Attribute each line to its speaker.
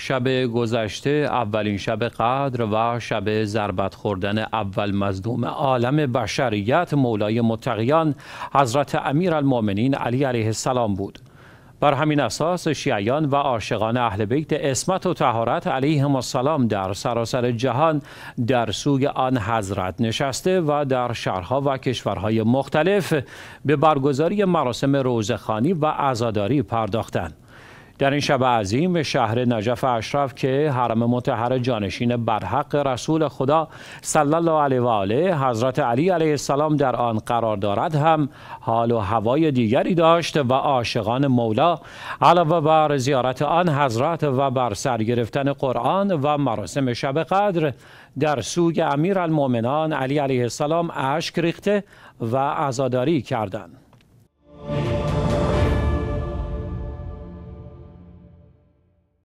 Speaker 1: شب گذشته اولین شب قدر و شب ضربت خوردن اول مزدوم عالم بشریت مولای متقیان حضرت امیر المومنین علی علیه السلام بود بر همین اساس شیعیان و عاشقان اهل بیت اسمت و تهارت علیهم السلام در سراسر جهان در سوی آن حضرت نشسته و در شهرها و کشورهای مختلف به برگزاری مراسم روزخانی و ازاداری پرداختند در این شب عظیم به شهر نجف اشرف که حرم متحر جانشین برحق رسول خدا صلی الله علیه و آله حضرت علی علیه السلام در آن قرار دارد هم حال و هوای دیگری داشت و عاشقان مولا علاوه بر زیارت آن حضرت و بر سر گرفتن قرآن و مراسم شب قدر در سوگ امیر المومنان علی علیه السلام اشک ریخته و عزاداری کردند.